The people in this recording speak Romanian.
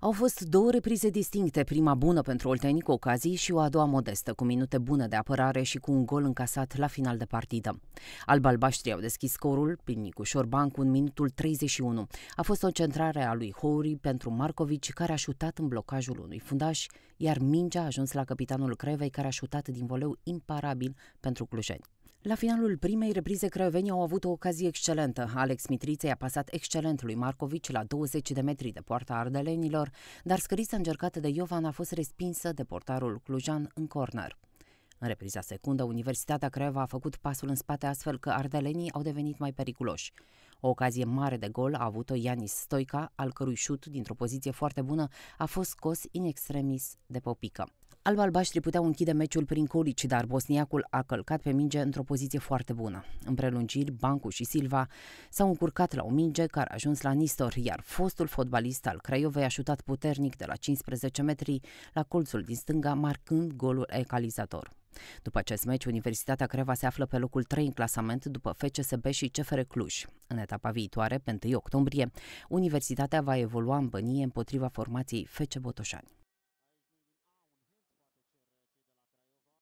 Au fost două reprize distincte, prima bună pentru Olteni cu ocazii și o a doua modestă, cu minute bune de apărare și cu un gol încasat la final de partidă. Albalbaștrii au deschis scorul prin Nicușor Bancu în minutul 31. A fost o centrare a lui Houri pentru Marcovici, care a șutat în blocajul unui fundaș, iar mingea a ajuns la capitanul Crevei, care a șutat din voleu imparabil pentru clujeni. La finalul primei reprize, Craiovenii au avut o ocazie excelentă. Alex i a pasat excelent lui Marcovici la 20 de metri de poarta ardelenilor, dar scrisa încercată de Iovan a fost respinsă de portarul clujan în corner. În repriza secundă, Universitatea Craiova a făcut pasul în spate astfel că ardelenii au devenit mai periculoși. O ocazie mare de gol a avut-o Ianis Stoica, al cărui șut dintr-o poziție foarte bună a fost scos in extremis de Popică. Alba Albaștri puteau închide meciul prin colici, dar bosniacul a călcat pe minge într-o poziție foarte bună. În prelungiri, Bancu și Silva s-au încurcat la o minge care a ajuns la Nistor, iar fostul fotbalist al Craiovei a șutat puternic de la 15 metri la colțul din stânga, marcând golul egalizator. După acest meci, Universitatea Creva se află pe locul 3 în clasament după FCSB și CFR Cluj. În etapa viitoare, pe 1 octombrie, Universitatea va evolua în bănie împotriva formației FC Botoșani.